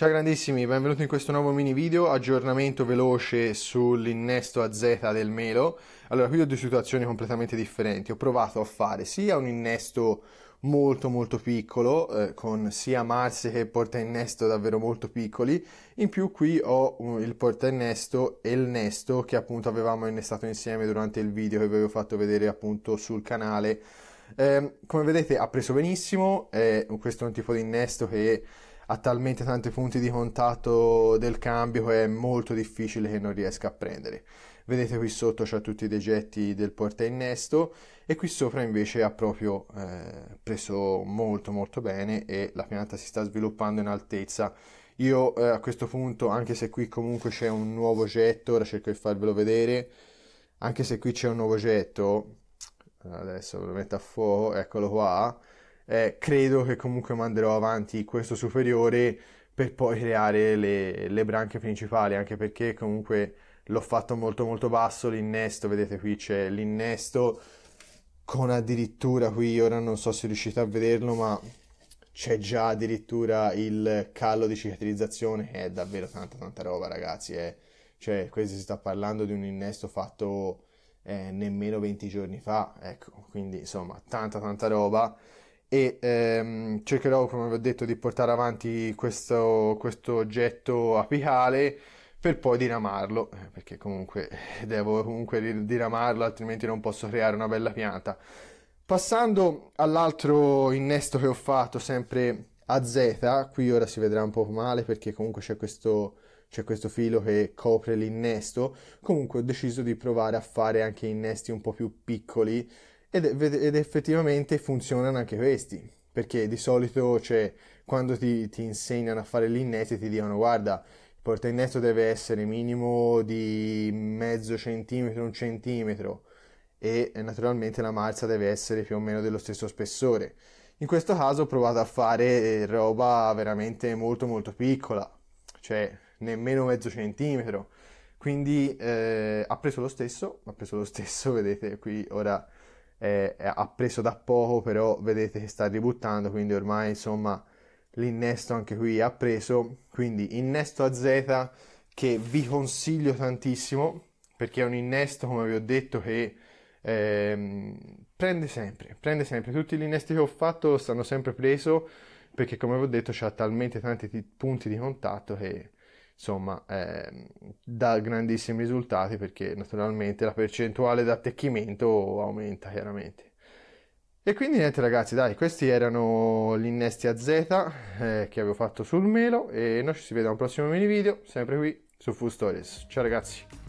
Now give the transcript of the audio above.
Ciao grandissimi, benvenuti in questo nuovo mini video, aggiornamento veloce sull'innesto a Z del melo. Allora, qui ho due situazioni completamente differenti. Ho provato a fare sia un innesto molto molto piccolo, eh, con sia mazze che porta innesto davvero molto piccoli, in più qui ho uh, il porta innesto e il nesto che appunto avevamo innestato insieme durante il video che vi avevo fatto vedere appunto sul canale. Eh, come vedete ha preso benissimo, è eh, questo è un tipo di innesto che ha talmente tanti punti di contatto del cambio che è molto difficile che non riesca a prendere. Vedete qui sotto c'è tutti i degetti del porta innesto e qui sopra invece ha proprio eh, preso molto molto bene e la pianta si sta sviluppando in altezza. Io eh, a questo punto, anche se qui comunque c'è un nuovo getto, ora cerco di farvelo vedere, anche se qui c'è un nuovo getto, adesso lo metto a fuoco, eccolo qua, eh, credo che comunque manderò avanti questo superiore per poi creare le, le branche principali, anche perché comunque l'ho fatto molto molto basso l'innesto, vedete qui c'è l'innesto con addirittura qui ora non so se riuscite a vederlo ma c'è già addirittura il callo di cicatrizzazione è davvero tanta tanta roba ragazzi eh. cioè questo si sta parlando di un innesto fatto eh, nemmeno 20 giorni fa ecco quindi insomma tanta tanta roba e ehm, cercherò, come vi ho detto, di portare avanti questo, questo oggetto apicale per poi diramarlo, eh, perché comunque devo comunque diramarlo, altrimenti non posso creare una bella pianta. Passando all'altro innesto che ho fatto, sempre a Z, qui ora si vedrà un po' male perché comunque c'è questo, c'è questo filo che copre l'innesto, comunque ho deciso di provare a fare anche innesti un po' più piccoli, ed, ed effettivamente funzionano anche questi perché di solito cioè, quando ti, ti, insegnano a fare l'innesto ti dicono guarda il porta innetto deve essere minimo di mezzo centimetro un centimetro e eh, naturalmente la marcia deve essere più o meno dello stesso spessore in questo caso ho provato a fare eh, roba veramente molto molto piccola cioè nemmeno mezzo centimetro quindi eh, ha preso lo stesso ha preso lo stesso vedete qui ora eh, ha preso da poco, però vedete che sta ributtando, quindi ormai insomma l'innesto anche qui ha preso, quindi innesto a Z che vi consiglio tantissimo perché è un innesto, come vi ho detto, che eh, prende sempre, prende sempre, tutti gli innesti che ho fatto stanno sempre preso perché come vi ho detto c'ha talmente tanti t- punti di contatto che insomma eh, dà grandissimi risultati perché naturalmente la percentuale di attecchimento aumenta chiaramente. E quindi niente ragazzi, dai, questi erano gli innesti a Z eh, che avevo fatto sul melo e noi ci si vede a un prossimo mini video, sempre qui su Full Stories. Ciao ragazzi!